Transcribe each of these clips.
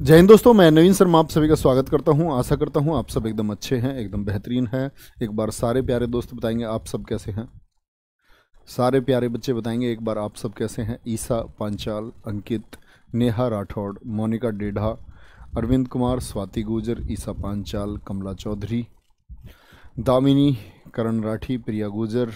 जय हिंद दोस्तों मैं नवीन शर्मा आप सभी का स्वागत करता हूं आशा करता हूं आप सब एकदम अच्छे हैं एकदम बेहतरीन हैं एक बार सारे प्यारे दोस्त बताएंगे आप सब कैसे हैं सारे प्यारे बच्चे बताएंगे एक बार आप सब कैसे हैं ईसा पांचाल अंकित नेहा राठौड़ मोनिका डेढ़ा अरविंद कुमार स्वाति गुजर ईसा पांचाल कमला चौधरी दामिनी करण राठी प्रिया गुजर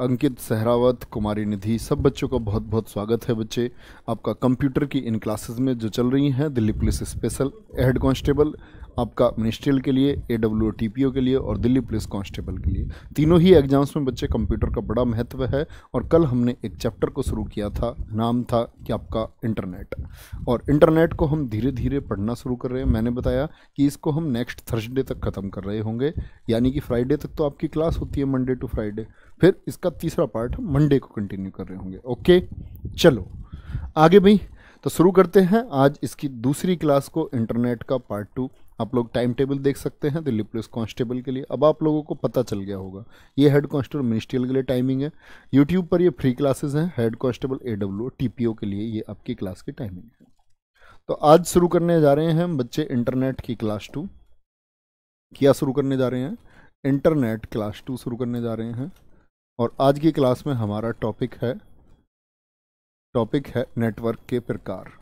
अंकित सहरावत कुमारी निधि सब बच्चों का बहुत बहुत स्वागत है बच्चे आपका कंप्यूटर की इन क्लासेस में जो चल रही हैं Delhi police special head constable आपका मिनिस्ट्रियल के लिए A W T P O के लिए और दिल्ली पुलिस कांस्टेबल के लिए तीनों ही एग्जाम्स में बच्चे कंप्यूटर का बड़ा महत्व है और कल हमने एक चैप्टर को शुरू किया था नाम था कि आपका इंटरनेट और इंटरनेट को हम धीरे धीरे पढ़ना शुरू कर रहे हैं मैंने बताया कि इसको हम नेक्स्ट थर्सडे तक ख़त्म कर रहे होंगे यानी कि फ्राइडे तक तो आपकी क्लास होती है मंडे टू फ्राइडे फिर इसका तीसरा पार्ट हम मंडे को कंटिन्यू कर रहे होंगे ओके चलो आगे भाई तो शुरू करते हैं आज इसकी दूसरी क्लास को इंटरनेट का पार्ट टू आप लोग टाइम टेबल देख सकते हैं दिल्ली पुलिस कांस्टेबल के लिए अब आप लोगों को पता चल गया होगा ये हेड कांस्टेबल मिनिस्ट्रियल के लिए टाइमिंग है यूट्यूब पर ये फ्री क्लासेस हैं head constable A W T के लिए ये आपकी क्लास की टाइमिंग है तो आज शुरू करने जा रहे हैं बच्चे इंटरनेट की क्लास टू क्या शुरू करने जा रहे हैं इंटरनेट क्लास टू शुरू करने जा रहे हैं और आज की क्लास में हमारा टॉपिक है टॉपिक है नेटवर्क के प्रकार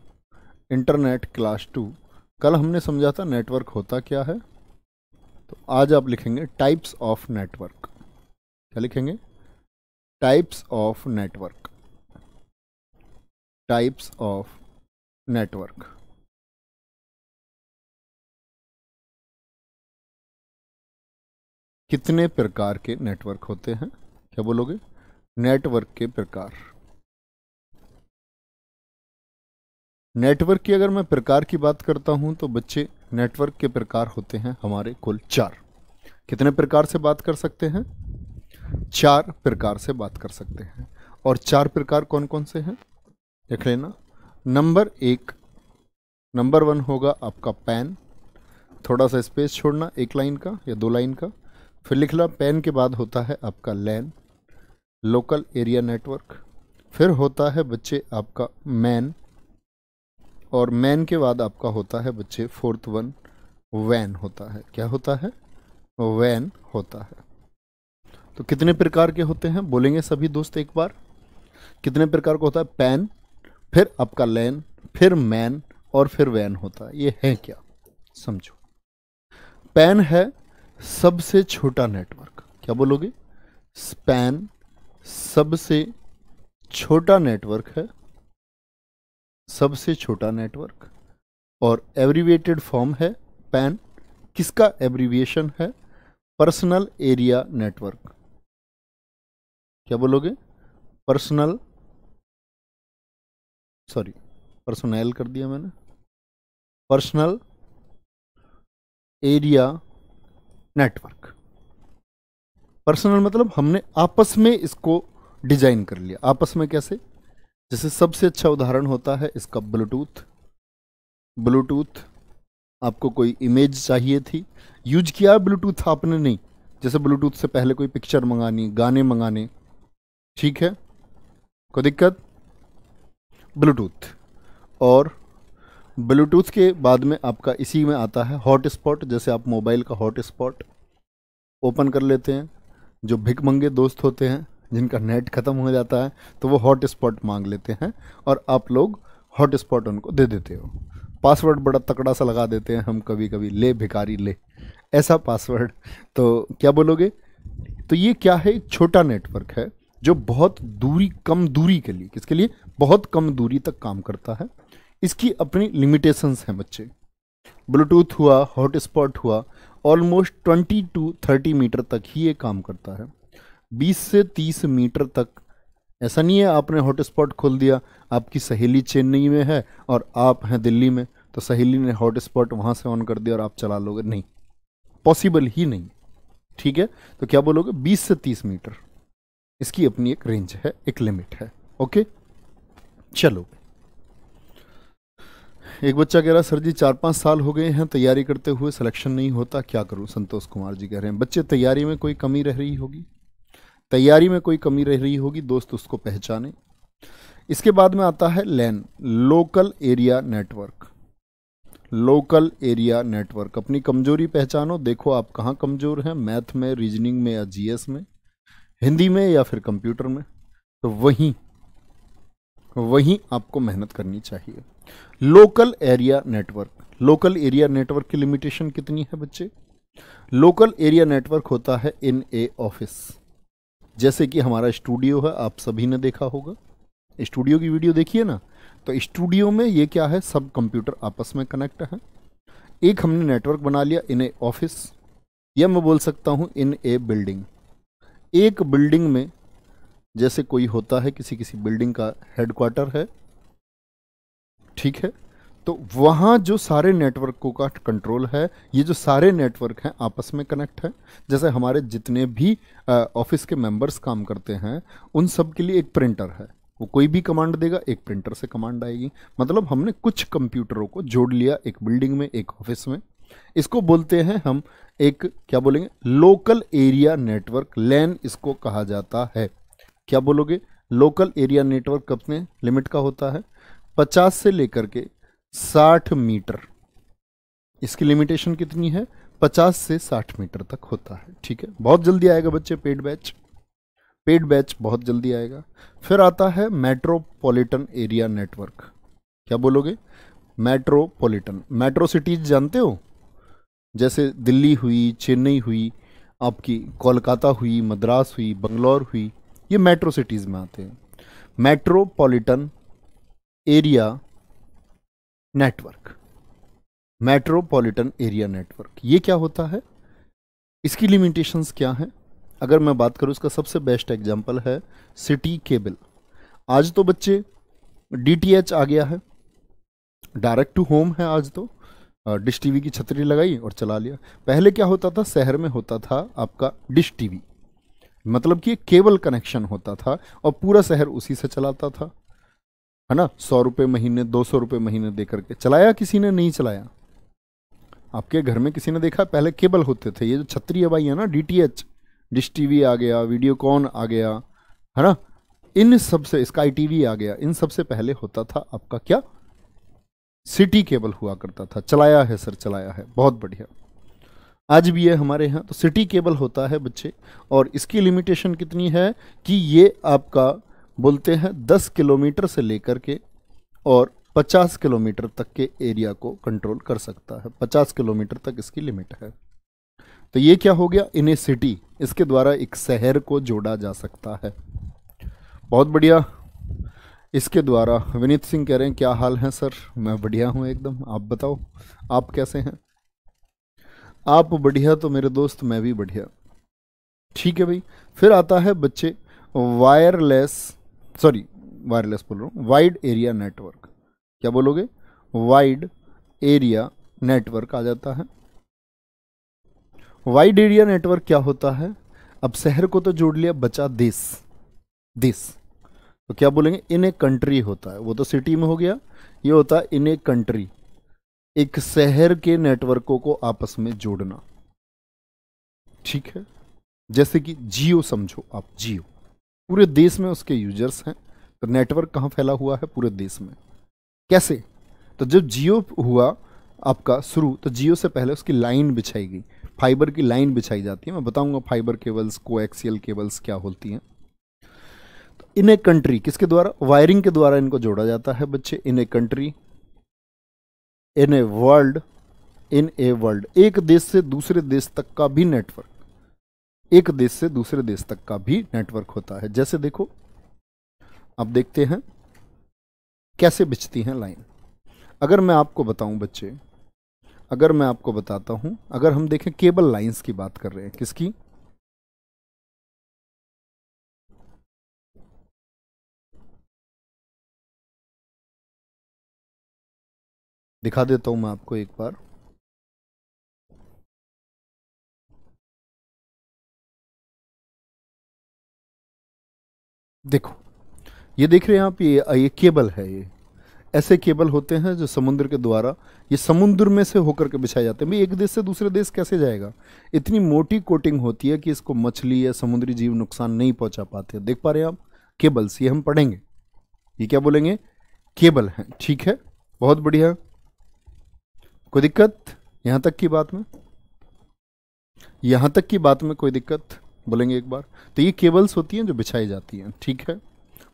इंटरनेट क्लास टू कल हमने समझा था नेटवर्क होता क्या है तो आज आप लिखेंगे टाइप्स ऑफ नेटवर्क क्या लिखेंगे types of network types of network कितने प्रकार के नेटवर्क होते हैं क्या बोलोगे नेटवर्क के प्रकार नेटवर्क की अगर मैं प्रकार की बात करता हूँ तो बच्चे नेटवर्क के प्रकार होते हैं हमारे कुल चार कितने प्रकार से बात कर सकते हैं चार प्रकार से बात कर सकते हैं और चार प्रकार कौन कौन से हैं देख लेना नंबर एक नंबर वन होगा आपका पैन थोड़ा सा स्पेस छोड़ना एक लाइन का या दो लाइन का फिर लिखना पैन के बाद होता है आपका लैन लोकल एरिया नेटवर्क फिर होता है बच्चे आपका मैन और मैन के बाद आपका होता है बच्चे फोर्थ वन वैन होता है क्या होता है वैन होता है तो कितने प्रकार के होते हैं बोलेंगे सभी दोस्त एक बार कितने प्रकार का होता है पैन फिर आपका लैन फिर मैन और फिर वैन होता है ये है क्या समझो पैन है सबसे छोटा नेटवर्क क्या बोलोगे पैन सबसे छोटा नेटवर्क है सबसे छोटा नेटवर्क और एवरीवेटेड फॉर्म है पैन किसका एब्रीविएशन है पर्सनल एरिया नेटवर्क क्या बोलोगे पर्सनल सॉरी पर्सनल कर दिया मैंने पर्सनल एरिया नेटवर्क पर्सनल मतलब हमने आपस में इसको डिजाइन कर लिया आपस में कैसे जैसे सबसे अच्छा उदाहरण होता है इसका ब्लूटूथ ब्लूटूथ आपको कोई इमेज चाहिए थी यूज किया ब्लूटूथ आपने नहीं जैसे ब्लूटूथ से पहले कोई पिक्चर मंगानी गाने मंगाने ठीक है कोई दिक्कत ब्लूटूथ और ब्लूटूथ के बाद में आपका इसी में आता है हॉट स्पॉट जैसे आप मोबाइल का हॉट स्पॉट ओपन कर लेते हैं जो भिक मंगे दोस्त होते हैं जिनका नेट ख़त्म हो जाता है तो वो हॉट स्पॉट मांग लेते हैं और आप लोग हॉट स्पॉट उनको दे देते हो पासवर्ड बड़ा तकड़ा सा लगा देते हैं हम कभी कभी ले भिकारी ले ऐसा पासवर्ड तो क्या बोलोगे तो ये क्या है एक छोटा नेटवर्क है जो बहुत दूरी कम दूरी के लिए किसके लिए बहुत कम दूरी तक काम करता है इसकी अपनी लिमिटेशंस हैं बच्चे ब्लूटूथ हुआ हॉटस्पॉट हुआ ऑलमोस्ट 20 टू 30 मीटर तक ही ये काम करता है 20 से 30 मीटर तक ऐसा नहीं है आपने हॉटस्पॉट खोल दिया आपकी सहेली चेन्नई में है और आप हैं दिल्ली में तो सहेली ने हॉटस्पॉट वहाँ से ऑन कर दिया और आप चला लोगे नहीं पॉसिबल ही नहीं ठीक है तो क्या बोलोगे 20 से 30 मीटर इसकी अपनी एक रेंज है एक लिमिट है ओके चलो एक बच्चा कह रहा सर जी चार पाँच साल हो गए हैं तैयारी करते हुए सिलेक्शन नहीं होता क्या करूं संतोष कुमार जी कह रहे हैं बच्चे तैयारी में कोई कमी रह रही होगी तैयारी में कोई कमी रह रही होगी दोस्त उसको पहचाने इसके बाद में आता है LAN local area network local area network अपनी कमजोरी पहचानो देखो आप कहाँ कमजोर हैं मैथ में रीजनिंग में या जीएस में हिंदी में या फिर कंप्यूटर में तो वहीं वहीं आपको मेहनत करनी चाहिए local area network local area network की लिमिटेशन कितनी है बच्चे लोकल एरिया नेटवर्क होता है इन ए ऑफिस जैसे कि हमारा स्टूडियो है आप सभी ने देखा होगा स्टूडियो की वीडियो देखिए ना तो स्टूडियो में ये क्या है सब कंप्यूटर आपस में कनेक्ट है एक हमने नेटवर्क बना लिया इन ए ऑफिस या मैं बोल सकता हूँ इन ए बिल्डिंग एक बिल्डिंग में जैसे कोई होता है किसी किसी बिल्डिंग का हेडक्वार्टर है ठीक है तो वहाँ जो सारे नेटवर्कों का कंट्रोल है ये जो सारे नेटवर्क हैं आपस में कनेक्ट है जैसे हमारे जितने भी ऑफिस के मेंबर्स काम करते हैं उन सब के लिए एक प्रिंटर है वो कोई भी कमांड देगा एक प्रिंटर से कमांड आएगी मतलब हमने कुछ कंप्यूटरों को जोड़ लिया एक बिल्डिंग में एक ऑफिस में इसको बोलते हैं हम एक क्या बोलेंगे लोकल एरिया नेटवर्क लैन इसको कहा जाता है क्या बोलोगे लोकल एरिया नेटवर्क अपने लिमिट का होता है 50 से लेकर के साठ मीटर इसकी लिमिटेशन कितनी है पचास से साठ मीटर तक होता है ठीक है बहुत जल्दी आएगा बच्चे पेड बैच पेड बैच बहुत जल्दी आएगा फिर आता है मेट्रोपॉलिटन एरिया नेटवर्क क्या बोलोगे मेट्रोपॉलिटन मेट्रो सिटीज जानते हो जैसे दिल्ली हुई चेन्नई हुई आपकी कोलकाता हुई मद्रास हुई बंगलौर हुई ये मेट्रो सिटीज़ में आते हैं metropolitan area network metropolitan area network ये क्या होता है इसकी लिमिटेशंस क्या हैं अगर मैं बात करूँ इसका सबसे बेस्ट एग्जांपल है सिटी केबल आज तो बच्चे डीटीएच आ गया है डायरेक्ट टू होम है आज तो डिश टीवी की छतरी लगाई और चला लिया पहले क्या होता था शहर में होता था आपका डिश टीवी मतलब कि केबल कनेक्शन होता था और पूरा शहर उसी से चलाता था है ना सौ रुपये महीने दो सौ रुपये महीने दे करके चलाया किसी ने नहीं चलाया आपके घर में किसी ने देखा पहले केबल होते थे ये जो छतरी भाई है ना D T H dish T V आ गया वीडियोकॉन आ गया है ना इन सबसे स्काई टी वी आ गया इन सबसे पहले होता था आपका क्या सिटी केबल हुआ करता था चलाया है सर चलाया है बहुत बढ़िया आज भी है हमारे यहाँ तो सिटी केबल होता है बच्चे और इसकी लिमिटेशन कितनी है कि ये आपका बोलते हैं दस किलोमीटर से लेकर के और पचास किलोमीटर तक के एरिया को कंट्रोल कर सकता है पचास किलोमीटर तक इसकी लिमिट है तो ये क्या हो गया इन ए सिटी इसके द्वारा एक शहर को जोड़ा जा सकता है बहुत बढ़िया इसके द्वारा विनीत सिंह कह रहे हैं क्या हाल है सर मैं बढ़िया हूँ एकदम आप बताओ आप कैसे हैं आप बढ़िया तो मेरे दोस्त मैं भी बढ़िया ठीक है भाई फिर आता है बच्चे वायरलेस सॉरी वायरलेस बोल रहा हूँ वाइड एरिया नेटवर्क क्या बोलोगे वाइड एरिया नेटवर्क आ जाता है वाइड एरिया नेटवर्क क्या होता है अब शहर को तो जोड़ लिया बचा देश देश तो क्या बोलेंगे इन ए कंट्री होता है वो तो सिटी में हो गया ये होता है इन ए कंट्री एक शहर के नेटवर्कों को आपस में जोड़ना ठीक है जैसे कि जियो समझो आप जियो पूरे देश में उसके यूजर्स हैं तो नेटवर्क कहाँ फैला हुआ है पूरे देश में कैसे तो जब जियो हुआ आपका शुरू तो जियो से पहले उसकी लाइन बिछाई गई फाइबर की लाइन बिछाई जाती है मैं बताऊंगा फाइबर केबल्स को एक्सियल केबल्स क्या होती हैं तो इन ए कंट्री किसके द्वारा वायरिंग के द्वारा इनको जोड़ा जाता है बच्चे in a country in a world in a world एक देश से दूसरे देश तक का भी नेटवर्क एक देश से दूसरे देश तक का भी नेटवर्क होता है जैसे देखो आप देखते हैं कैसे बिछती हैं लाइन अगर मैं आपको बताऊं बच्चे अगर मैं आपको बताता हूं अगर हम देखें केबल लाइंस की बात कर रहे हैं किसकी दिखा देता हूं मैं आपको एक बार देखो ये देख रहे हैं आप ये ये केबल है ये ऐसे केबल होते हैं जो समुद्र के द्वारा ये समुद्र में से होकर के बिछाए जाते हैं भाई एक देश से दूसरे देश कैसे जाएगा इतनी मोटी कोटिंग होती है कि इसको मछली या समुद्री जीव नुकसान नहीं पहुंचा पाते देख पा रहे हैं आप केबल्स ये हम पढ़ेंगे ये क्या बोलेंगे केबल है ठीक है बहुत बढ़िया कोई दिक्कत यहाँ तक की बात में यहाँ तक की बात में कोई दिक्कत बोलेंगे एक बार तो ये केबल्स होती हैं जो बिछाई जाती हैं ठीक है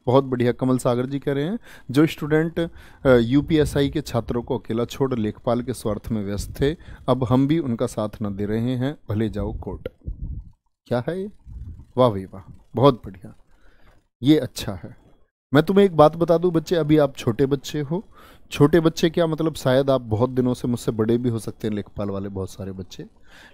बहुत बढ़िया कमल सागर जी कह रहे हैं जो स्टूडेंट यूपीएसआई के छात्रों को अकेला छोड़ लेखपाल के स्वार्थ में व्यस्त थे अब हम भी उनका साथ न दे रहे हैं भले जाओ कोर्ट क्या है ये वाह भाई वाह बहुत बढ़िया ये अच्छा है मैं तुम्हें एक बात बता दूं बच्चे अभी आप छोटे बच्चे हो छोटे बच्चे क्या मतलब शायद आप बहुत दिनों से मुझसे बड़े भी हो सकते हैं लेखपाल वाले बहुत सारे बच्चे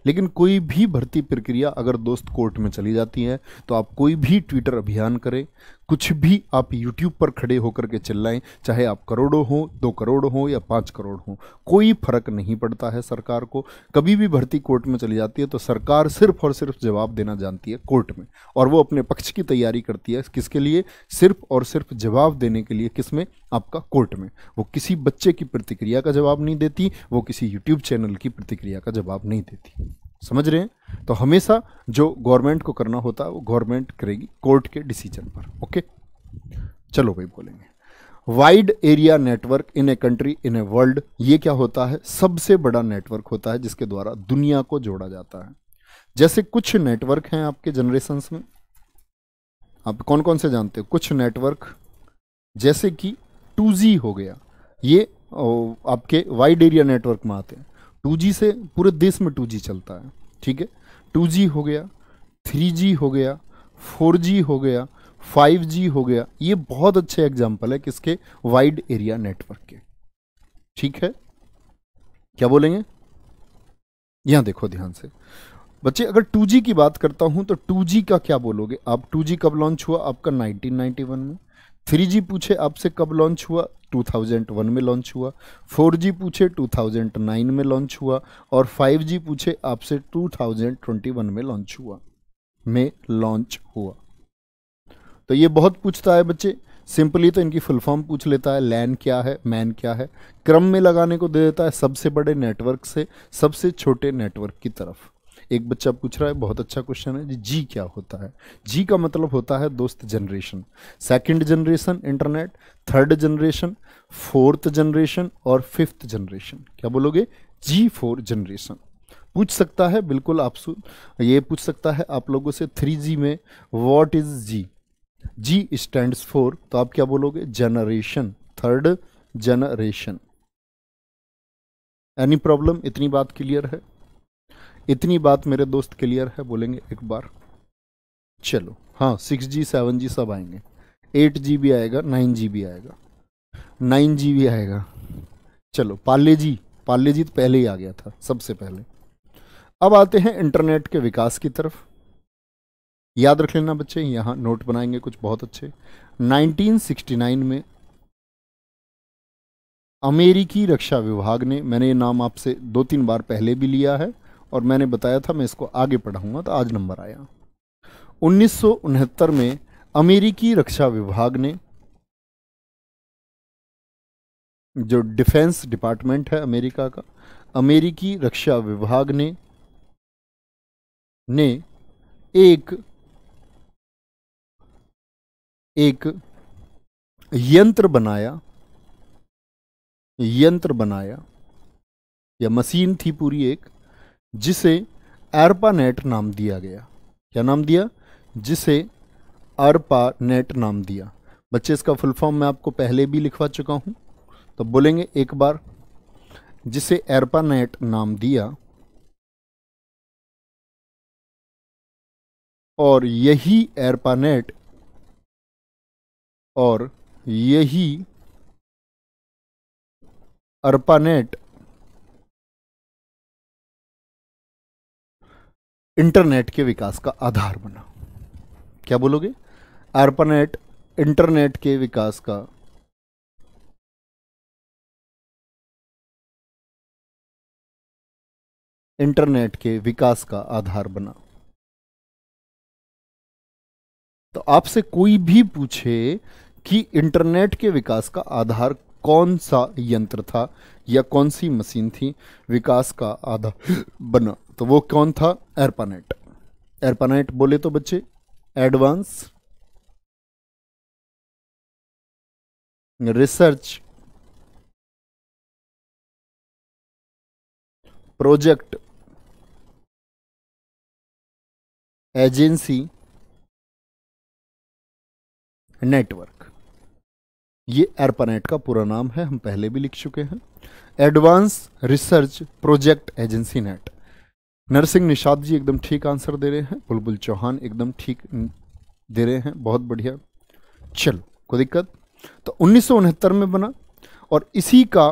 लेकिन कोई भी भर्ती प्रक्रिया अगर दोस्त कोर्ट में चली जाती है तो आप कोई भी ट्विटर अभियान करें कुछ भी आप यूट्यूब पर खड़े होकर के चिल्लाएं चाहे आप करोड़ों हो दो करोड़ हो या पाँच करोड़ हो कोई फर्क नहीं पड़ता है सरकार को कभी भी भर्ती कोर्ट में चली जाती है तो सरकार सिर्फ और सिर्फ जवाब देना जानती है कोर्ट में और वो अपने पक्ष की तैयारी करती है किसके लिए सिर्फ और सिर्फ जवाब देने के लिए किस में आपका कोर्ट में वो किसी बच्चे की प्रतिक्रिया का जवाब नहीं देती वो किसी यूट्यूब चैनल की प्रतिक्रिया का जवाब नहीं देती समझ रहे हैं तो हमेशा जो गवर्नमेंट को करना होता है वो गवर्नमेंट करेगी कोर्ट के डिसीजन पर ओके चलो भाई बोलेंगे wide area network in a country in a world ये क्या होता है सबसे बड़ा नेटवर्क होता है जिसके द्वारा दुनिया को जोड़ा जाता है जैसे कुछ नेटवर्क हैं आपके जनरेशन में आप कौन कौन से जानते हो कुछ नेटवर्क जैसे कि टू हो गया ये आपके वाइड एरिया नेटवर्क में आते हैं टू से पूरे देश में टू चलता है ठीक है टू हो गया थ्री हो गया फोर हो गया 5G हो गया ये बहुत अच्छे एग्जाम्पल है किसके वाइड एरिया नेटवर्क के ठीक है क्या बोलेंगे यहां देखो ध्यान से बच्चे अगर 2G की बात करता हूं तो 2G का क्या बोलोगे आप 2G कब लॉन्च हुआ आपका 1991 में 3G पूछे आपसे कब लॉन्च हुआ 2001 में लॉन्च हुआ 4G पूछे 2009 में लॉन्च हुआ और 5G पूछे आपसे 2021 में लॉन्च हुआ में लॉन्च हुआ तो ये बहुत पूछता है बच्चे सिंपली तो इनकी फुल फॉर्म पूछ लेता है लैन क्या है मैन क्या है क्रम में लगाने को दे देता है सबसे बड़े नेटवर्क से सबसे छोटे नेटवर्क की तरफ एक बच्चा पूछ रहा है बहुत अच्छा क्वेश्चन है जी जी क्या होता है जी का मतलब होता है दोस्त generation second generation internet third generation fourth generation और फिफ्थ जनरेशन क्या बोलोगे जी फोर जनरेशन पूछ सकता है बिल्कुल आप ये पूछ सकता है आप लोगों से थ्री जी में what is G G stand four तो आप क्या बोलोगे generation third generation any problem इतनी बात क्लियर है इतनी बात मेरे दोस्त क्लियर है बोलेंगे एक बार चलो हाँ सिक्स जी सेवन जी सब आएंगे एट जी भी आएगा नाइन जी भी आएगा नाइन जी भी आएगा चलो पाले जी पाले जी तो पहले ही आ गया था सबसे पहले अब आते हैं इंटरनेट के विकास की तरफ याद रख लेना बच्चे यहाँ नोट बनाएंगे कुछ बहुत अच्छे 1969 में अमेरिकी रक्षा विभाग ने मैंने ये नाम आपसे दो तीन बार पहले भी लिया है और मैंने बताया था मैं इसको आगे पढ़ाऊंगा तो आज नंबर आया उन्नीस में अमेरिकी रक्षा विभाग ने जो डिफेंस डिपार्टमेंट है अमेरिका का अमेरिकी रक्षा विभाग ने ने एक एक यंत्र बनाया यंत्र बनाया या मशीन थी पूरी एक जिसे एरपानेट नाम दिया गया क्या नाम दिया जिसे अरपानेट नाम दिया बच्चे इसका फुल फॉर्म मैं आपको पहले भी लिखवा चुका हूं तो बोलेंगे एक बार जिसे एरपानेट नाम दिया और यही एरपानेट और यही अरपानेट इंटरनेट के विकास का आधार बना क्या बोलोगे आर्पानेट इंटरनेट के विकास का इंटरनेट के विकास का आधार बना तो आपसे कोई भी पूछे कि इंटरनेट के विकास का आधार कौन सा यंत्र था या कौन सी मशीन थी विकास का आधार बना तो वो कौन था एरपानेट एरपानेट बोले तो बच्चे advance research project agency network ये एरपानेट का पूरा नाम है हम पहले भी लिख चुके हैं advance research project agency net Narsingh Nishad ji एकदम ठीक आंसर दे रहे हैं बुलबुल चौहान एकदम ठीक दे रहे हैं बहुत बढ़िया चलो कोई दिक्कत तो उन्नीस में बना और इसी का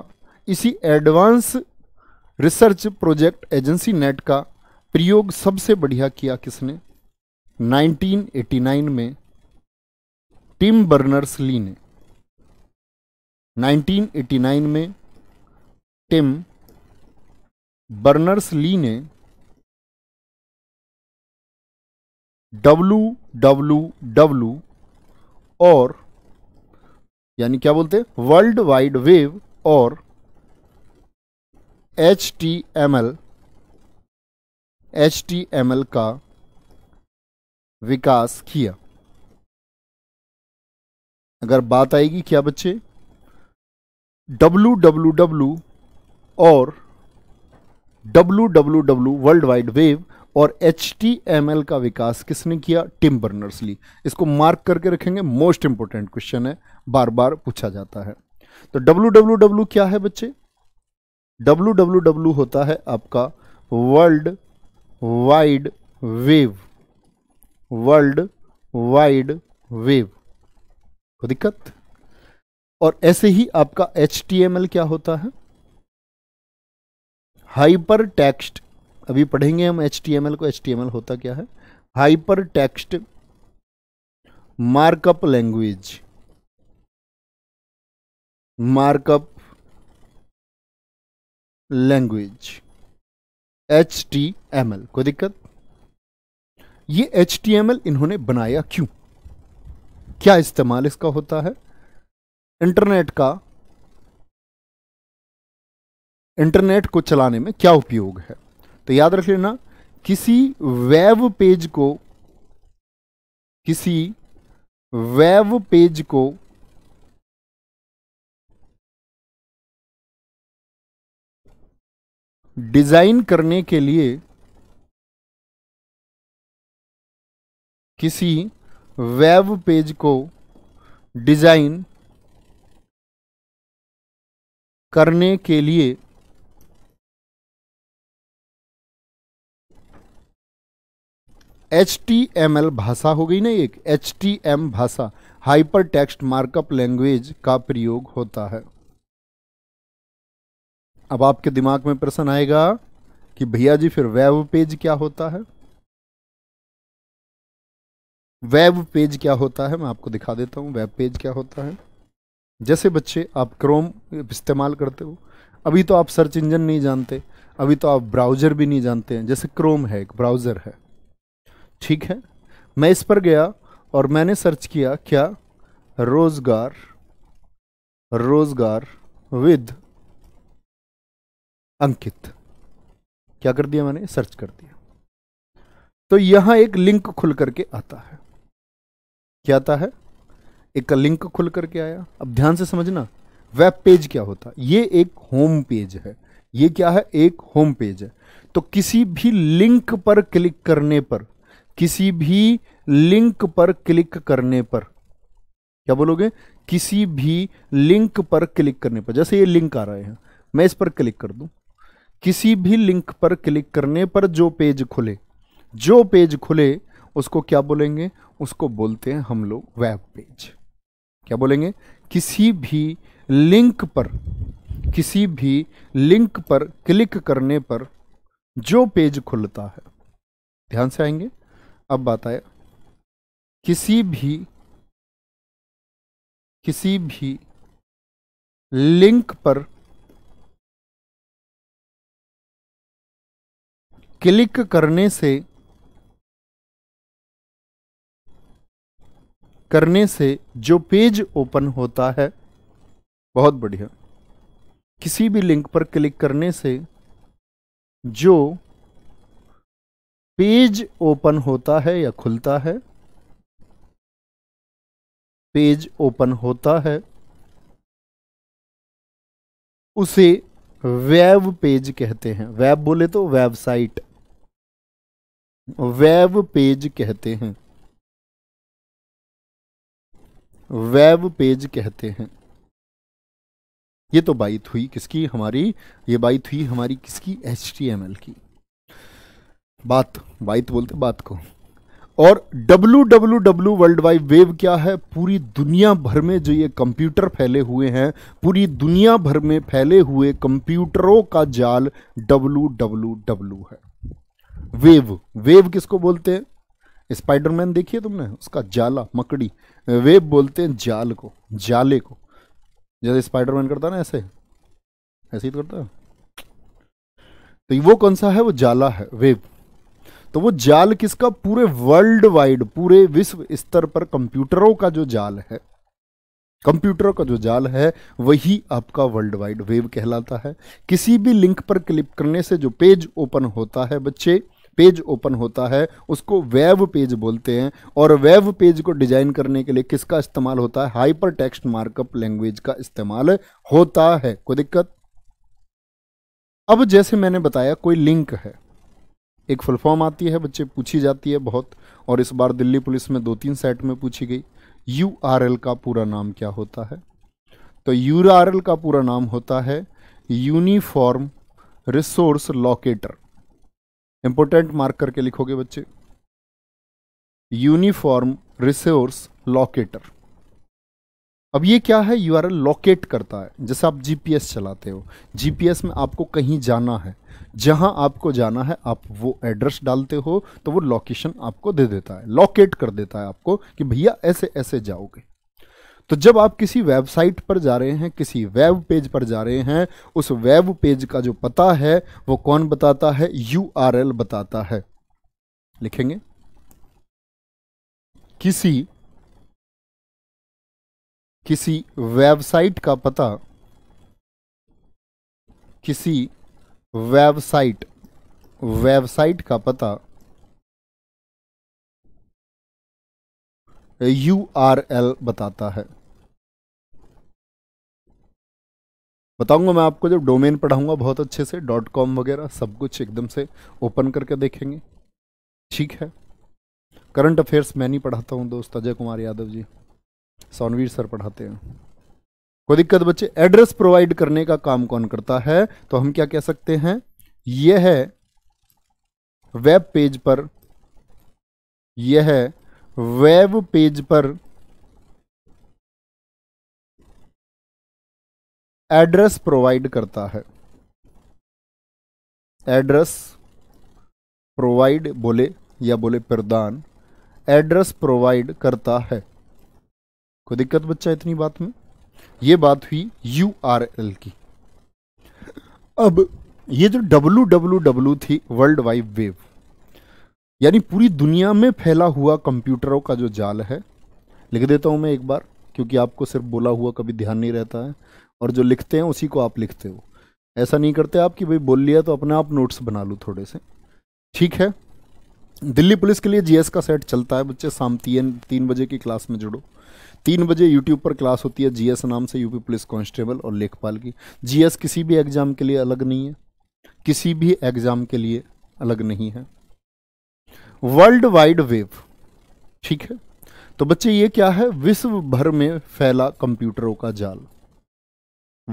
इसी advance research project agency net का प्रयोग सबसे बढ़िया किया किसने 1989 में टिम बर्नर्स ली ने 1989 में टिम बर्नर्स ली ने डब्लू डब्लू डब्लू और यानी क्या बोलते हैं वर्ल्ड वाइड वेव और H T M L H T M L का विकास किया अगर बात आएगी क्या बच्चे डब्लू डब्लू डब्लू और W W W world wide wave और एच का विकास किसने किया टिम बर्नर्स ली इसको मार्क करके रखेंगे मोस्ट इंपॉर्टेंट क्वेश्चन है बार बार पूछा जाता है तो डब्ल्यू क्या है बच्चे डब्ल्यू होता है आपका world wide wave world wide wave को दिक्कत और ऐसे ही आपका एच क्या होता है हाइपर टेक्स्ट अभी पढ़ेंगे हम एच को एच होता क्या है hyper text markup language markup language H कोई दिक्कत ये एच इन्होंने बनाया क्यों क्या इस्तेमाल इसका होता है इंटरनेट का इंटरनेट को चलाने में क्या उपयोग है तो याद रख लेना किसी वेब पेज को किसी वेब पेज को डिजाइन करने के लिए किसी वेब पेज को डिजाइन करने के लिए एच टी एम एल भाषा हो गई ना एक एच टी एम भाषा हाइपर टेक्स्ट मार्कअप लैंग्वेज का प्रयोग होता है अब आपके दिमाग में प्रश्न आएगा कि भैया जी फिर वेब पेज क्या होता है वेब पेज क्या होता है मैं आपको दिखा देता हूं वेब पेज क्या होता है जैसे बच्चे आप क्रोम इस्तेमाल करते हो अभी तो आप सर्च इंजन नहीं जानते अभी तो आप ब्राउज़र भी नहीं जानते हैं जैसे क्रोम है एक ब्राउज़र है ठीक है मैं इस पर गया और मैंने सर्च किया क्या रोजगार रोजगार विद अंकित क्या कर दिया मैंने सर्च कर दिया तो यहां एक लिंक खुल करके आता है क्या आता है एक लिंक खुल करके आया अब ध्यान से समझना वेब पेज क्या होता है ये एक होम पेज है ये क्या है एक होम पेज है तो किसी भी लिंक पर क्लिक करने पर किसी भी लिंक पर क्लिक करने पर क्या बोलोगे किसी भी लिंक पर क्लिक करने पर जैसे ये लिंक आ रहे हैं मैं इस पर क्लिक कर दूं किसी भी लिंक पर क्लिक करने पर जो पेज खुले जो पेज खुले उसको क्या बोलेंगे उसको बोलते हैं हम लोग वेब पेज क्या बोलेंगे किसी भी लिंक पर किसी भी लिंक पर क्लिक करने पर जो पेज खुलता है ध्यान से आएंगे अब बात आए किसी भी किसी भी लिंक पर क्लिक करने से करने से जो पेज ओपन होता है बहुत बढ़िया किसी भी लिंक पर क्लिक करने से जो पेज ओपन होता है या खुलता है पेज ओपन होता है उसे वेब पेज कहते हैं वेब बोले तो वेबसाइट वेब पेज कहते हैं वेब पेज कहते हैं ये तो बाइट हुई किसकी हमारी ये बाइट हुई हमारी किसकी एच की बात वाइट बोलते बात को और W W W world wide web क्या है पूरी दुनिया भर में जो ये कंप्यूटर फैले हुए हैं पूरी दुनिया भर में फैले हुए कंप्यूटरों का जाल डब्लू डब्लू डब्लू है वेव वेव किसको बोलते हैं स्पाइडरमैन देखिए तुमने उसका जाला मकड़ी वेव बोलते हैं जाल को जाले को जैसे स्पाइडरमैन करता ना ऐसे ऐसे ही तो करता है तो वो कौन सा है वो जाला है वेव तो वो जाल किसका पूरे वर्ल्ड वाइड पूरे विश्व स्तर पर कंप्यूटरों का जो जाल है कंप्यूटरों का जो जाल है वही आपका वर्ल्ड वाइड वेब कहलाता है किसी भी लिंक पर क्लिक करने से जो पेज ओपन होता है बच्चे पेज ओपन होता है उसको वेब पेज बोलते हैं और वेब पेज को डिजाइन करने के लिए किसका इस्तेमाल होता है हाइपर टेक्स्ट मार्कअप लैंग्वेज का इस्तेमाल होता है कोई दिक्कत अब जैसे मैंने बताया कोई लिंक है एक फुल फॉर्म आती है बच्चे पूछी जाती है बहुत और इस बार दिल्ली पुलिस में दो तीन सेट में पूछी गई यू आर एल का पूरा नाम क्या होता है तो यू आर एल का पूरा नाम होता है uniform resource locator important mark करके लिखोगे बच्चे यूनिफॉर्म रिसोर्स लॉकेटर अब ये क्या है यू आर लोकेट करता है जैसे आप जीपीएस चलाते हो जीपीएस में आपको कहीं जाना है जहां आपको जाना है आप वो एड्रेस डालते हो तो वो लोकेशन आपको दे देता है लोकेट कर देता है आपको कि भैया ऐसे ऐसे जाओगे तो जब आप किसी वेबसाइट पर जा रहे हैं किसी वेब पेज पर जा रहे हैं उस वेब पेज का जो पता है वो कौन बताता है यू बताता है लिखेंगे किसी किसी वेबसाइट का पता किसी वेबसाइट वेबसाइट का पता यू आर एल बताता है बताऊंगा मैं आपको जब डोमेन पढ़ाऊंगा बहुत अच्छे से डॉट कॉम वगैरह सब कुछ एकदम से ओपन करके देखेंगे ठीक है करंट अफेयर्स मैं नहीं पढ़ाता हूँ दोस्त अजय कुमार यादव जी सोनवीर सर पढ़ाते हैं कोई दिक्कत बच्चे एड्रेस प्रोवाइड करने का काम कौन करता है तो हम क्या कह सकते हैं यह वेब पेज पर यह वेब पेज पर एड्रेस प्रोवाइड करता है एड्रेस प्रोवाइड बोले या बोले प्रदान एड्रेस प्रोवाइड करता है कोई दिक्कत बच्चा इतनी बात में ये बात हुई यू आर एल की अब ये जो डब्लू डब्लू डब्लू थी वर्ल्ड वाइड वेव यानी पूरी दुनिया में फैला हुआ कंप्यूटरों का जो जाल है लिख देता हूं मैं एक बार क्योंकि आपको सिर्फ बोला हुआ कभी ध्यान नहीं रहता है और जो लिखते हैं उसी को आप लिखते हो ऐसा नहीं करते आप कि भाई बोल लिया तो अपने आप नोट्स बना लूँ थोड़े से ठीक है दिल्ली पुलिस के लिए जीएस का सेट चलता है बच्चे शाम तीन तीन बजे की क्लास में जुड़ो तीन बजे यूट्यूब पर क्लास होती है जीएस नाम से यूपी पुलिस कांस्टेबल और लेखपाल की जीएस किसी भी एग्ज़ाम के लिए अलग नहीं है किसी भी एग्ज़ाम के लिए अलग नहीं है वर्ल्ड वाइड वेब ठीक है तो बच्चे ये क्या है विश्व भर में फैला कंप्यूटरों का जाल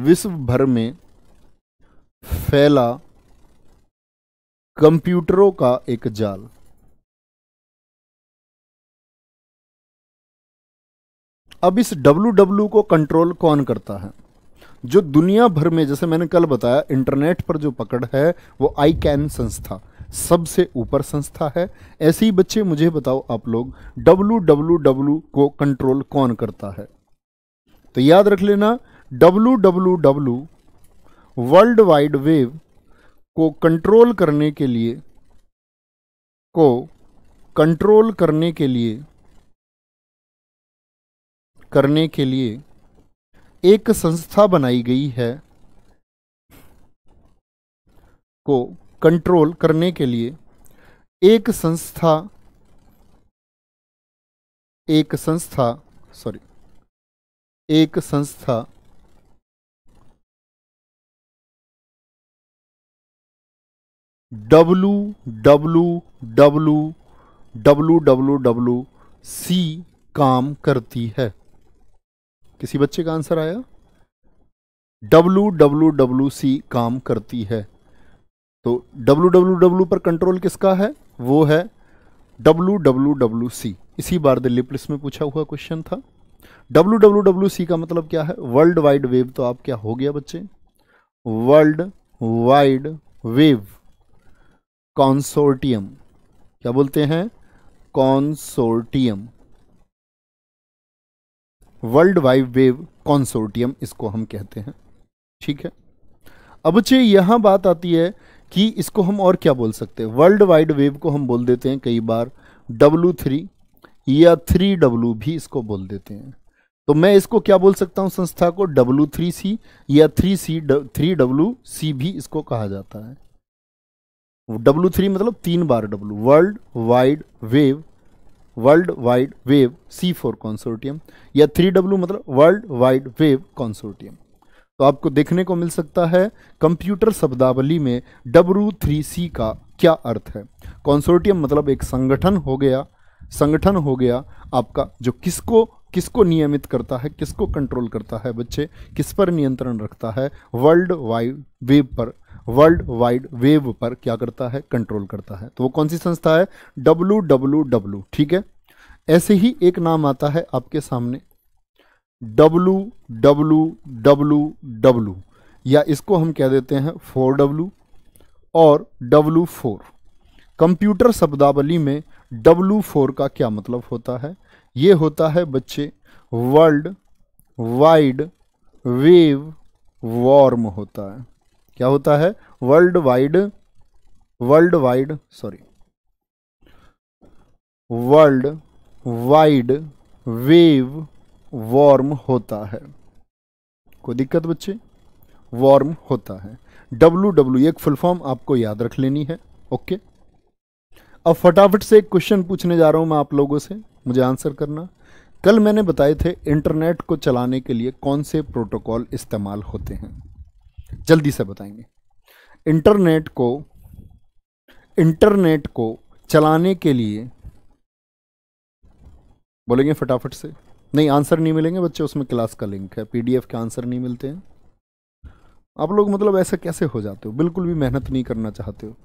विश्व भर में फैला कंप्यूटरों का एक जाल अब इस डब्लू को कंट्रोल कौन करता है जो दुनिया भर में जैसे मैंने कल बताया इंटरनेट पर जो पकड़ है वो आई कैन संस्था सबसे ऊपर संस्था है ऐसे ही बच्चे मुझे बताओ आप लोग डब्लू डब्लू डब्लू को कंट्रोल कौन करता है तो याद रख लेना W W W world wide wave को कंट्रोल करने के लिए को कंट्रोल करने के लिए करने के लिए एक संस्था बनाई गई है को कंट्रोल करने के लिए एक संस्था एक संस्था सॉरी एक संस्था W W W W W W C काम करती है किसी बच्चे का आंसर आया डब्लू डब्लू डब्लू सी काम करती है तो डब्लू डब्लू डब्लू पर कंट्रोल किसका है वो है डब्लू डब्लू डब्लू सी इसी बार दिल्ली पुलिस में पूछा हुआ क्वेश्चन था डब्लू डब्लू डब्लू सी का मतलब क्या है वर्ल्ड वाइड वेव तो आप क्या हो गया बच्चे वर्ल्ड वाइड वेव कॉन्सोर्टियम क्या बोलते हैं consortium world wide wave consortium इसको हम कहते हैं ठीक है अब चे यहां बात आती है कि इसको हम और क्या बोल सकते हैं वर्ल्ड वाइड वेव को हम बोल देते हैं कई बार डब्लू थ्री या थ्री डब्लू भी इसको बोल देते हैं तो मैं इसको क्या बोल सकता हूं संस्था को डब्लू थ्री सी या three C three W C भी इसको कहा जाता है डब्लू थ्री मतलब तीन बार W world wide wave world wide wave C four consortium या थ्री डब्ल्यू मतलब वर्ल्ड वाइड वेव कॉन्सोर्टियम तो आपको देखने को मिल सकता है कंप्यूटर शब्दावली में डब्लू थ्री सी का क्या अर्थ है कॉन्सोर्टियम मतलब एक संगठन हो गया संगठन हो गया आपका जो किसको किसको नियमित करता है किसको कंट्रोल करता है बच्चे किस पर नियंत्रण रखता है वर्ल्ड वाइड वेब पर वर्ल्ड वाइड वेव पर क्या करता है कंट्रोल करता है तो वो कौन सी संस्था है डब्लू डब्लू डब्लू ठीक है ऐसे ही एक नाम आता है आपके सामने डब्लू डब्लू डब्लू डब्लू या इसको हम कह देते हैं फोर डब्लू और डब्लू फोर कंप्यूटर शब्दावली में डब्लू फोर का क्या मतलब होता है ये होता है बच्चे वर्ल्ड वाइड वेव वार्म होता है क्या होता है world wide world wide sorry world wide wave warm होता है कोई दिक्कत बच्चे वार्म होता है डब्ल्यू डब्ल्यू एक फुल फॉर्म आपको याद रख लेनी है ओके अब फटाफट से एक क्वेश्चन पूछने जा रहा हूं मैं आप लोगों से मुझे आंसर करना कल मैंने बताए थे इंटरनेट को चलाने के लिए कौन से प्रोटोकॉल इस्तेमाल होते हैं जल्दी से बताएंगे इंटरनेट को इंटरनेट को चलाने के लिए बोलेंगे फटाफट से नहीं आंसर नहीं मिलेंगे बच्चे उसमें क्लास का लिंक है पीडीएफ के आंसर नहीं मिलते हैं आप लोग मतलब ऐसे कैसे हो जाते हो बिल्कुल भी मेहनत नहीं करना चाहते हो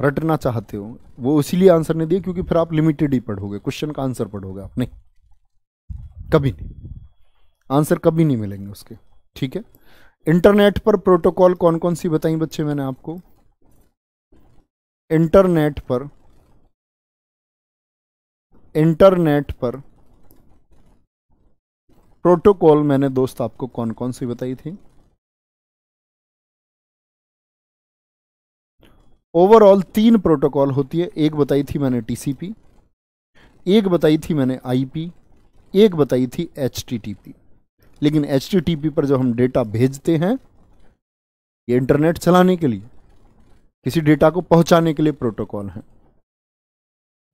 रटना चाहते हो वो इसीलिए आंसर नहीं दिए क्योंकि फिर आप लिमिटेड ही पढ़ोगे क्वेश्चन का आंसर पढ़ोगे आप नहीं कभी नहीं आंसर कभी नहीं मिलेंगे उसके ठीक है इंटरनेट पर प्रोटोकॉल कौन कौन सी बताई बच्चे मैंने आपको इंटरनेट पर इंटरनेट पर प्रोटोकॉल मैंने दोस्त आपको कौन कौन सी बताई थी ओवरऑल तीन प्रोटोकॉल होती है एक बताई थी मैंने टीसीपी एक बताई थी मैंने आईपी एक बताई थी एचटीटीपी लेकिन एच पर जो हम डेटा भेजते हैं ये इंटरनेट चलाने के लिए किसी डेटा को पहुंचाने के लिए प्रोटोकॉल है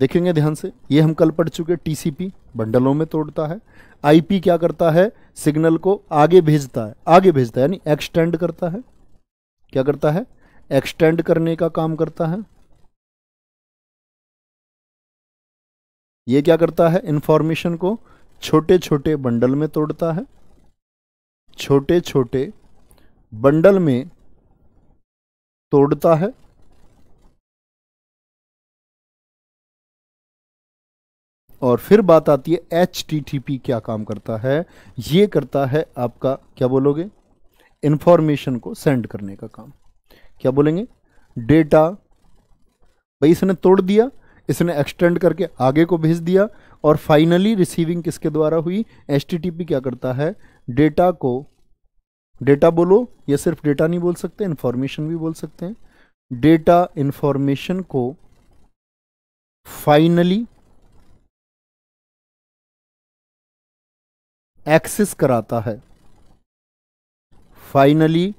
देखेंगे ध्यान से ये हम कल पढ़ चुके टीसीपी बंडलों में तोड़ता है आईपी क्या करता है सिग्नल को आगे भेजता है आगे भेजता है यानी एक्सटेंड करता है क्या करता है एक्सटेंड करने का काम करता है ये क्या करता है इंफॉर्मेशन को छोटे छोटे बंडल में तोड़ता है छोटे छोटे बंडल में तोड़ता है और फिर बात आती है एच टी टी पी क्या काम करता है ये करता है आपका क्या बोलोगे इंफॉर्मेशन को सेंड करने का काम क्या बोलेंगे डेटा भाई इसने तोड़ दिया इसने एक्सटेंड करके आगे को भेज दिया और फाइनली रिसीविंग किसके द्वारा हुई एच क्या करता है डेटा को डेटा बोलो या सिर्फ डेटा नहीं बोल सकते इन्फॉर्मेशन भी बोल सकते हैं डेटा इन्फॉर्मेशन को फाइनली एक्सेस कराता है फाइनली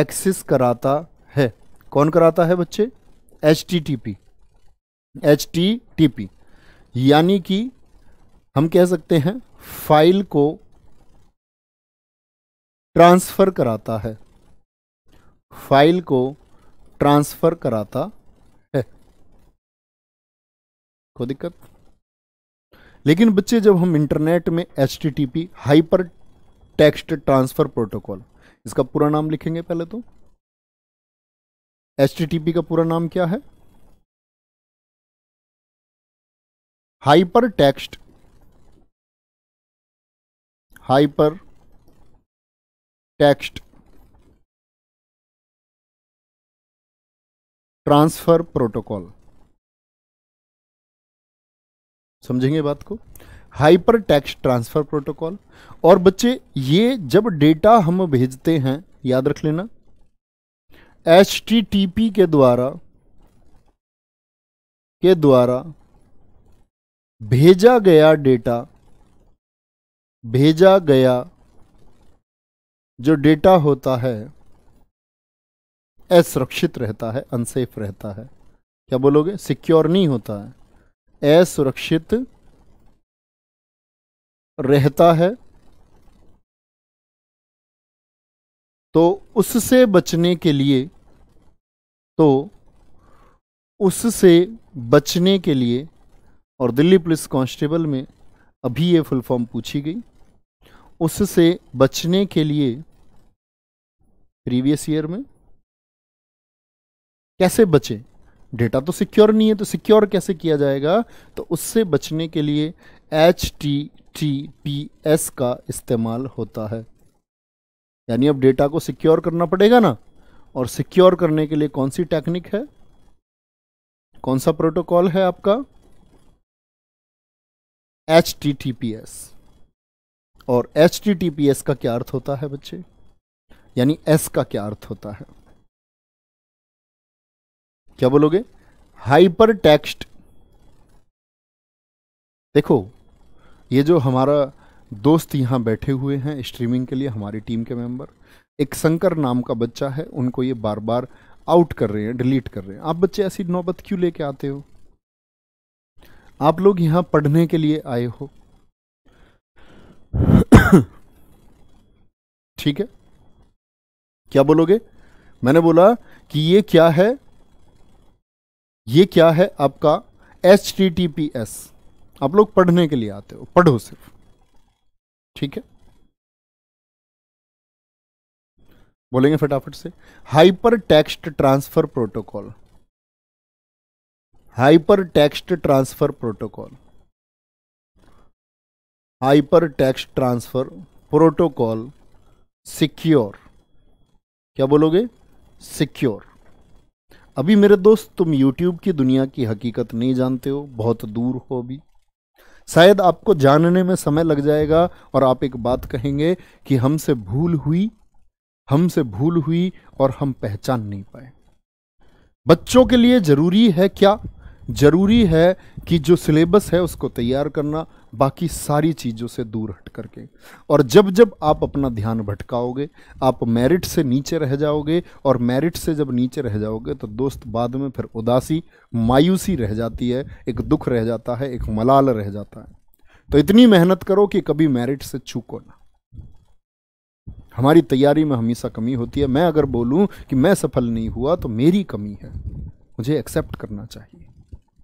एक्सेस कराता है कौन कराता है बच्चे H T T P H T T P यानी कि हम कह सकते हैं फाइल को ट्रांसफ़र कराता है फाइल को ट्रांसफ़र कराता है कोई दिक्कत लेकिन बच्चे जब हम इंटरनेट में H T T P hyper text transfer protocol इसका पूरा नाम लिखेंगे पहले तो एच टी टी पी का पूरा नाम क्या है hyper text hyper text transfer protocol समझेंगे बात को हाइपर टेक्स्ट ट्रांसफर प्रोटोकॉल और बच्चे ये जब डेटा हम भेजते हैं याद रख लेना एच के द्वारा के द्वारा भेजा गया डेटा भेजा गया जो डेटा होता है असुरक्षित रहता है अनसेफ रहता है क्या बोलोगे सिक्योर नहीं होता है असुरक्षित रहता है तो उससे बचने के लिए तो उससे बचने के लिए और दिल्ली पुलिस कांस्टेबल में अभी ये फुल फॉर्म पूछी गई उससे बचने के लिए प्रीवियस ईयर में कैसे बचे डेटा तो सिक्योर नहीं है तो सिक्योर कैसे किया जाएगा तो उससे बचने के लिए H T T P S का इस्तेमाल होता है यानी अब डेटा को सिक्योर करना पड़ेगा ना और सिक्योर करने के लिए कौन सी टेक्निक है कौन सा प्रोटोकॉल है आपका H T T P S और H T T P S का क्या अर्थ होता है बच्चे यानी एस का क्या अर्थ होता है क्या बोलोगे हाइपर टेक्स्ट देखो ये जो हमारा दोस्त यहां बैठे हुए हैं स्ट्रीमिंग के लिए हमारी टीम के मेंबर एक शंकर नाम का बच्चा है उनको ये बार बार आउट कर रहे हैं डिलीट कर रहे हैं आप बच्चे ऐसी नौबत क्यों लेके आते हो आप लोग यहां पढ़ने के लिए आए हो ठीक है क्या बोलोगे मैंने बोला कि ये क्या है ये क्या है आपका H T T P S आप लोग पढ़ने के लिए आते हो पढ़ो सिर्फ ठीक है बोलेंगे फटाफट से hyper text transfer protocol hyper text transfer protocol hyper text transfer protocol secure क्या बोलोगे सिक्योर अभी मेरे दोस्त तुम यूट्यूब की दुनिया की हकीकत नहीं जानते हो बहुत दूर हो अभी शायद आपको जानने में समय लग जाएगा और आप एक बात कहेंगे कि हमसे भूल हुई हमसे भूल हुई और हम पहचान नहीं पाए बच्चों के लिए जरूरी है क्या ज़रूरी है कि जो सिलेबस है उसको तैयार करना बाकी सारी चीज़ों से दूर हट करके और जब जब आप अपना ध्यान भटकाओगे आप मेरिट से नीचे रह जाओगे और मेरिट से जब नीचे रह जाओगे तो दोस्त बाद में फिर उदासी मायूसी रह जाती है एक दुख रह जाता है एक मलाल रह जाता है तो इतनी मेहनत करो कि कभी मेरिट से चूको ना हमारी तैयारी में हमेशा कमी होती है मैं अगर बोलूं कि मैं सफल नहीं हुआ तो मेरी कमी है मुझे एक्सेप्ट करना चाहिए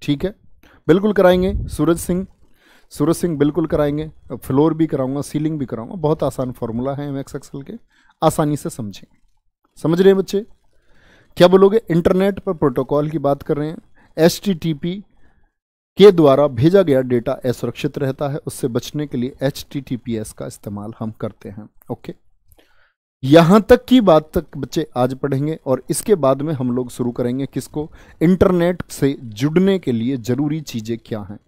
ठीक है बिल्कुल कराएंगे सूरज सिंह सूरज सिंह बिल्कुल कराएंगे फ्लोर भी कराऊंगा सीलिंग भी कराऊंगा बहुत आसान फॉर्मूला है एम एक्स एक्सएल के आसानी से समझें समझ रहे हैं बच्चे क्या बोलोगे इंटरनेट पर प्रोटोकॉल की बात कर रहे हैं एच के द्वारा भेजा गया डेटा असुरक्षित रहता है उससे बचने के लिए एच का इस्तेमाल हम करते हैं ओके यहाँ तक की बात तक बच्चे आज पढ़ेंगे और इसके बाद में हम लोग शुरू करेंगे किसको इंटरनेट से जुड़ने के लिए ज़रूरी चीज़ें क्या हैं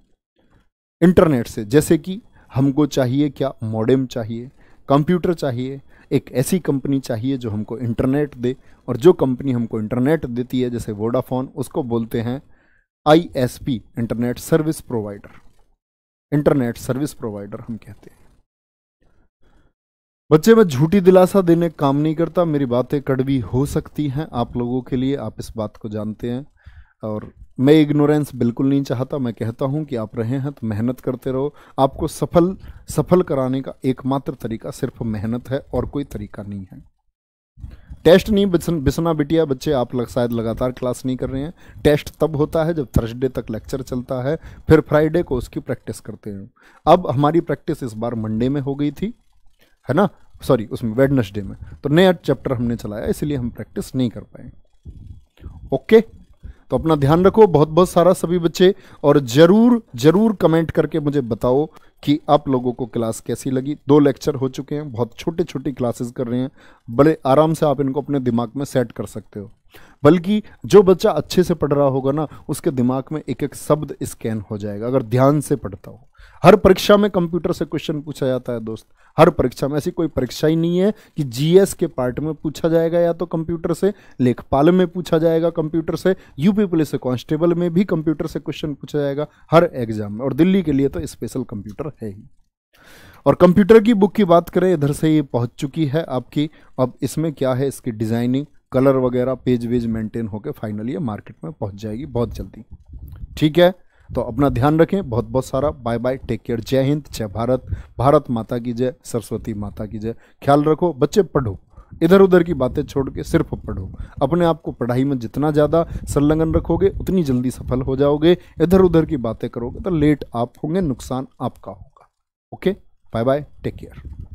इंटरनेट से जैसे कि हमको चाहिए क्या मॉडेम चाहिए कंप्यूटर चाहिए एक ऐसी कंपनी चाहिए जो हमको इंटरनेट दे और जो कंपनी हमको इंटरनेट देती है जैसे वोडाफोन उसको बोलते हैं I internet service provider internet service provider हम कहते हैं बच्चे मैं झूठी दिलासा देने काम नहीं करता मेरी बातें कड़वी हो सकती हैं आप लोगों के लिए आप इस बात को जानते हैं और मैं इग्नोरेंस बिल्कुल नहीं चाहता मैं कहता हूं कि आप रहे हैं तो मेहनत करते रहो आपको सफल सफल कराने का एकमात्र तरीका सिर्फ मेहनत है और कोई तरीका नहीं है टेस्ट नहीं बिसन बिसना बिटिया बच्चे आप लग शायद लगातार क्लास नहीं कर रहे हैं टेस्ट तब होता है जब थर्सडे तक लेक्चर चलता है फिर फ्राइडे को उसकी प्रैक्टिस करते हैं अब हमारी प्रैक्टिस इस बार मंडे में हो गई थी है ना सॉरी उसमें वेडनसडे में तो नया चैप्टर हमने चलाया इसलिए हम प्रैक्टिस नहीं कर पाए ओके तो अपना ध्यान रखो बहुत बहुत सारा सभी बच्चे और जरूर जरूर कमेंट करके मुझे बताओ कि आप लोगों को क्लास कैसी लगी दो लेक्चर हो चुके हैं बहुत छोटे छोटी क्लासेस कर रहे हैं बड़े आराम से आप इनको अपने दिमाग में सेट कर सकते हो बल्कि जो बच्चा अच्छे से पढ़ रहा होगा ना उसके दिमाग में एक एक शब्द स्कैन हो जाएगा अगर ध्यान से पढ़ता हो हर परीक्षा में कंप्यूटर से क्वेश्चन पूछा जाता है दोस्त हर परीक्षा में ऐसी कोई परीक्षा ही नहीं है कि जीएस के पार्ट में पूछा जाएगा या तो कंप्यूटर से लेखपाल में पूछा जाएगा कंप्यूटर से यूपी पुलिस कांस्टेबल में भी कंप्यूटर से क्वेश्चन पूछा जाएगा हर एग्जाम में और दिल्ली के लिए तो स्पेशल कंप्यूटर है ही और कंप्यूटर की बुक की बात करें इधर से ये पहुंच चुकी है आपकी अब इसमें क्या है इसकी डिज़ाइनिंग कलर वगैरह पेज वेज मेंटेन होकर फाइनली ये मार्केट में पहुंच जाएगी बहुत जल्दी ठीक है तो अपना ध्यान रखें बहुत बहुत सारा बाय बाय टेक केयर जय हिंद जय भारत भारत माता की जय सरस्वती माता की जय ख्याल रखो बच्चे पढ़ो इधर उधर की बातें छोड़ के सिर्फ पढ़ो अपने आप को पढ़ाई में जितना ज़्यादा संलग्न रखोगे उतनी जल्दी सफल हो जाओगे इधर उधर की बातें करोगे तो लेट आप होंगे नुकसान आपका होगा okay bye bye take care